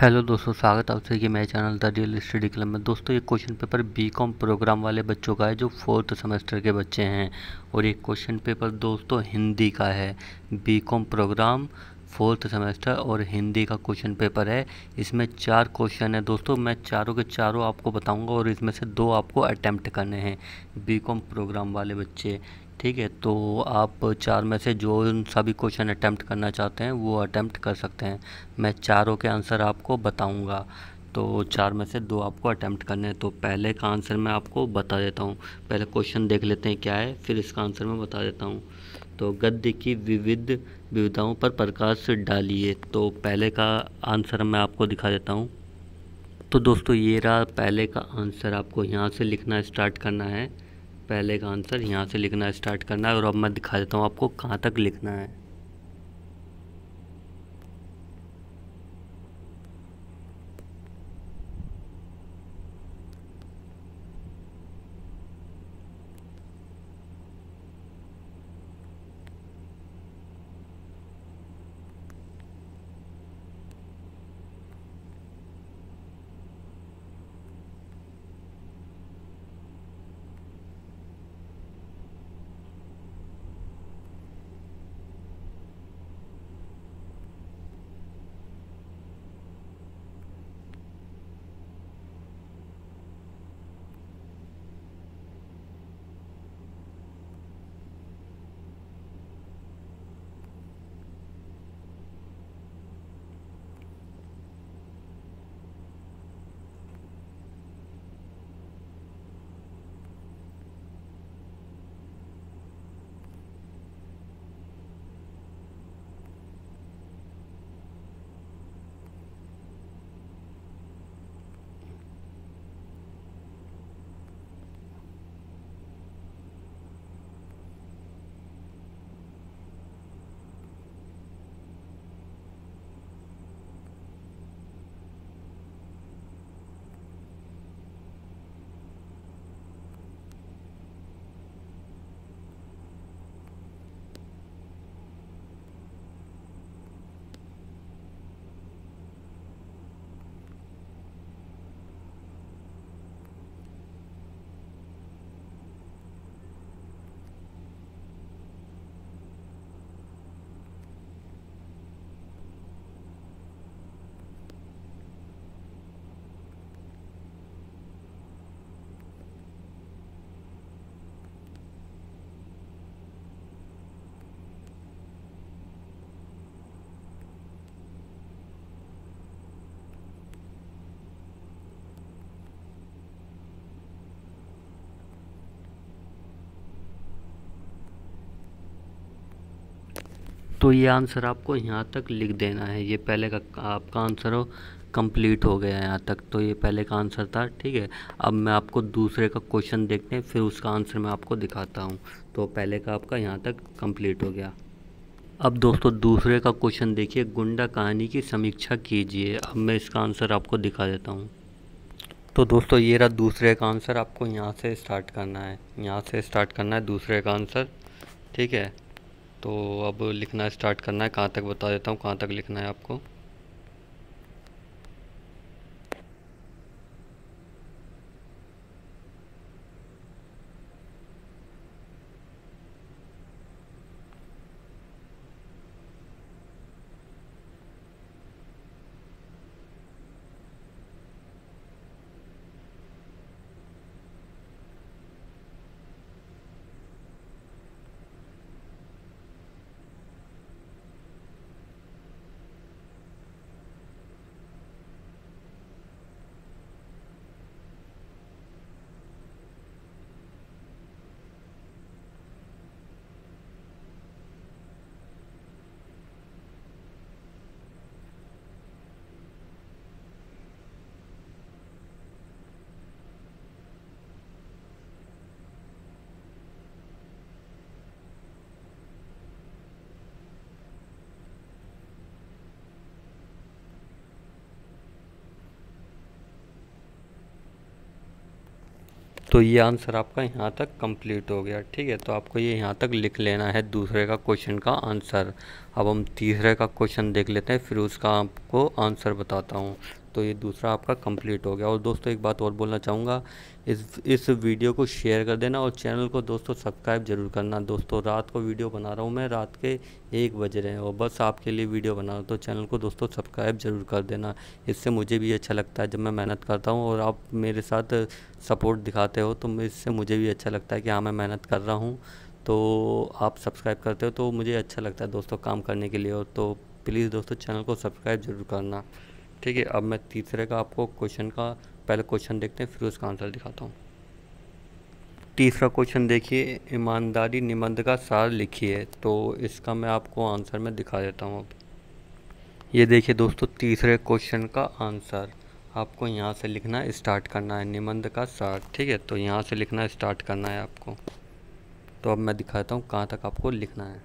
hello दोस्तों स्वागत है आपसे कि मेरे channel the real study club में दोस्तों ये क्वेश्चन पेपर बीकॉम प्रोग्राम वाले बच्चों का है जो फोर्थ सेमेस्टर के बच्चे हैं और ये क्वेश्चन पेपर दोस्तों हिंदी का है बीकॉम प्रोग्राम फोर्थ सेमेस्टर और हिंदी का क्वेश्चन पेपर है इसमें चार क्वेश्चन है दोस्तों मैं चारों के चारों आपको बताऊंगा और इसमें से दो आपको अटैम्प्ट करने हैं बीकॉम प्रोग्राम वाले बच्चे ठीक है तो आप चार में से जो उन सभी क्वेश्चन अटैम्प्ट करना चाहते हैं वो अटैम्प्ट कर सकते हैं मैं चारों के आंसर आपको बताऊंगा तो चार में से दो आपको अटैम्प्ट करने हैं तो पहले का आंसर मैं आपको बता देता हूँ पहले क्वेश्चन देख लेते हैं क्या है फिर इसका आंसर मैं बता देता हूँ तो गद्य की विविध विविधाओं पर प्रकाश डालिए तो पहले का आंसर मैं आपको दिखा देता हूँ तो दोस्तों ये रहा पहले का आंसर आपको यहाँ से लिखना स्टार्ट करना है पहले का आंसर यहाँ से लिखना स्टार्ट करना है और अब मैं दिखा देता हूँ आपको कहाँ तक लिखना है तो ये आंसर आपको यहाँ तक लिख देना है ये पहले का आपका आंसर हो कंप्लीट हो गया यहाँ तक तो ये पहले का आंसर था ठीक है अब मैं आपको दूसरे का क्वेश्चन देखते हैं फिर उसका आंसर मैं आपको दिखाता हूँ तो पहले का आपका यहाँ तक कंप्लीट हो गया अब दोस्तों दूसरे का क्वेश्चन देखिए गुंडा कहानी की समीक्षा कीजिए अब मैं इसका आंसर आपको दिखा देता हूँ तो दोस्तों ये रहा दूसरे का आंसर आपको यहाँ से स्टार्ट करना है यहाँ से स्टार्ट करना है दूसरे का आंसर ठीक है तो अब लिखना स्टार्ट करना है कहाँ तक बता देता हूँ कहाँ तक लिखना है आपको तो ये आंसर आपका यहाँ तक कंप्लीट हो गया ठीक है तो आपको ये यहाँ तक लिख लेना है दूसरे का क्वेश्चन का आंसर अब हम तीसरे का क्वेश्चन देख लेते हैं फिर उसका आपको आंसर बताता हूँ तो ये दूसरा आपका कंप्लीट हो गया और दोस्तों एक बात और बोलना चाहूँगा इस इस वीडियो को शेयर कर देना और चैनल को दोस्तों सब्सक्राइब जरूर करना दोस्तों रात को वीडियो बना रहा हूँ मैं रात के एक बज रहे हैं और बस आपके लिए वीडियो बना रहा हूँ तो चैनल को दोस्तों सब्सक्राइब जरूर कर देना इससे मुझे भी अच्छा लगता है जब मैं मेहनत करता हूँ और आप मेरे साथ सपोर्ट दिखाते हो तो इससे मुझे भी अच्छा लगता है कि हाँ मैं मेहनत कर रहा हूँ तो आप सब्सक्राइब करते हो तो मुझे अच्छा लगता है दोस्तों काम करने के लिए और तो प्लीज़ दोस्तों चैनल को सब्सक्राइब जरूर करना ठीक है अब मैं तीसरे का आपको क्वेश्चन का पहले क्वेश्चन देखते हैं फिर उसका आंसर दिखाता हूँ तीसरा क्वेश्चन देखिए ईमानदारी निबंध का सार लिखिए तो इसका मैं आपको आंसर में दिखा देता हूँ अब ये देखिए दोस्तों तीसरे क्वेश्चन का आंसर आपको यहाँ से लिखना स्टार्ट करना है निबंध का सार ठीक है तो यहाँ से लिखना स्टार्ट करना है आपको तो अब मैं दिखाता हूँ कहाँ तक आपको लिखना है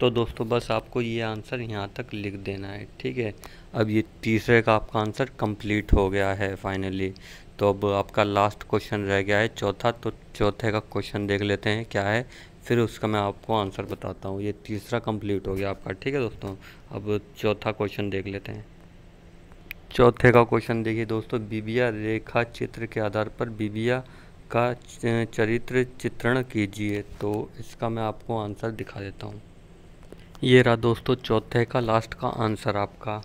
तो दोस्तों बस आपको ये आंसर यहाँ तक लिख देना है ठीक है अब ये तीसरे का आपका आंसर कंप्लीट हो गया है फाइनली तो अब आपका लास्ट क्वेश्चन रह गया है चौथा तो चौथे का क्वेश्चन देख लेते हैं क्या है फिर उसका मैं आपको आंसर बताता हूँ ये तीसरा कंप्लीट हो गया आपका ठीक है दोस्तों अब चौथा क्वेश्चन देख लेते हैं चौथे का क्वेश्चन देखिए दोस्तों बीबिया रेखा चित्र के आधार पर बीबिया का चरित्र चित्रण कीजिए तो इसका मैं आपको आंसर दिखा देता हूँ ये रहा दोस्तों चौथे का लास्ट का आंसर आपका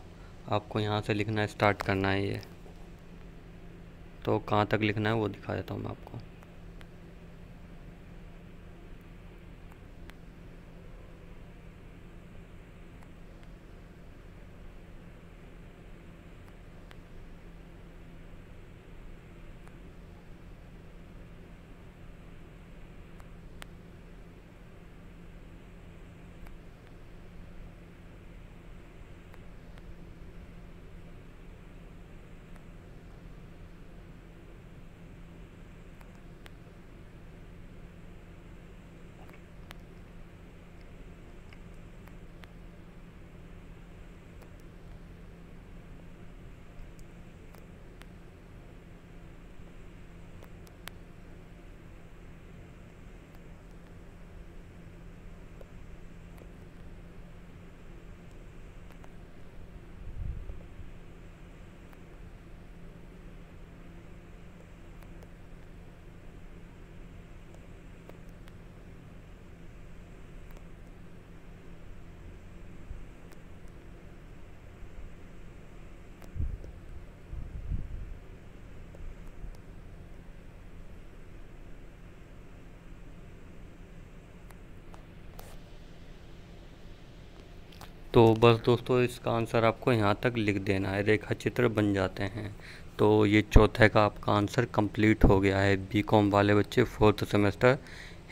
आपको यहाँ से लिखना स्टार्ट करना है ये तो कहाँ तक लिखना है वो दिखा देता हूँ मैं आपको तो बस दोस्तों इसका आंसर आपको यहाँ तक लिख देना है रेखा चित्र बन जाते हैं तो ये चौथे का आपका आंसर कंप्लीट हो गया है बीकॉम वाले बच्चे फोर्थ सेमेस्टर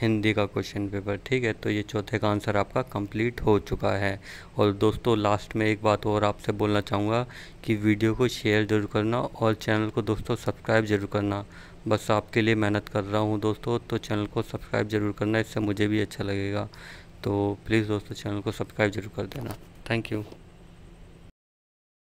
हिंदी का क्वेश्चन पेपर ठीक है तो ये चौथे का आंसर आपका कंप्लीट हो चुका है और दोस्तों लास्ट में एक बात और आपसे बोलना चाहूँगा कि वीडियो को शेयर ज़रूर करना और चैनल को दोस्तों सब्सक्राइब ज़रूर करना बस आपके लिए मेहनत कर रहा हूँ दोस्तों तो चैनल को सब्सक्राइब ज़रूर करना इससे मुझे भी अच्छा लगेगा तो प्लीज़ दोस्तों चैनल को सब्सक्राइब ज़रूर कर देना thank you